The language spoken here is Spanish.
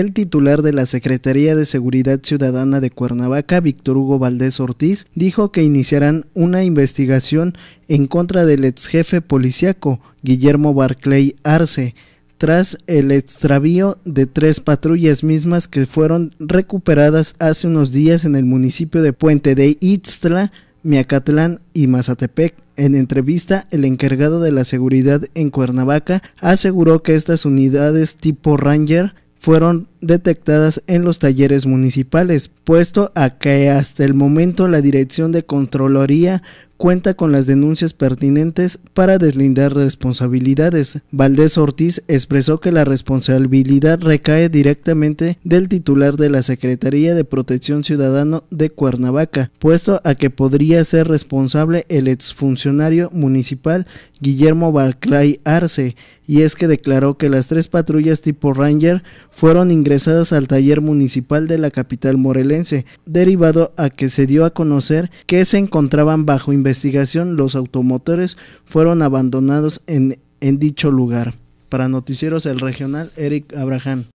el titular de la Secretaría de Seguridad Ciudadana de Cuernavaca, Víctor Hugo Valdés Ortiz, dijo que iniciarán una investigación en contra del ex jefe policíaco, Guillermo Barclay Arce, tras el extravío de tres patrullas mismas que fueron recuperadas hace unos días en el municipio de Puente de Itztla, Miacatlán y Mazatepec. En entrevista, el encargado de la seguridad en Cuernavaca aseguró que estas unidades tipo Ranger fueron detectadas en los talleres municipales, puesto a que hasta el momento la Dirección de controloría cuenta con las denuncias pertinentes para deslindar responsabilidades. Valdés Ortiz expresó que la responsabilidad recae directamente del titular de la Secretaría de Protección Ciudadano de Cuernavaca, puesto a que podría ser responsable el exfuncionario municipal Guillermo Balclay Arce, y es que declaró que las tres patrullas tipo Ranger fueron ingresadas al taller municipal de la capital morelense, derivado a que se dio a conocer que se encontraban bajo investigación los automotores fueron abandonados en, en dicho lugar. Para Noticieros El Regional, Eric Abraham.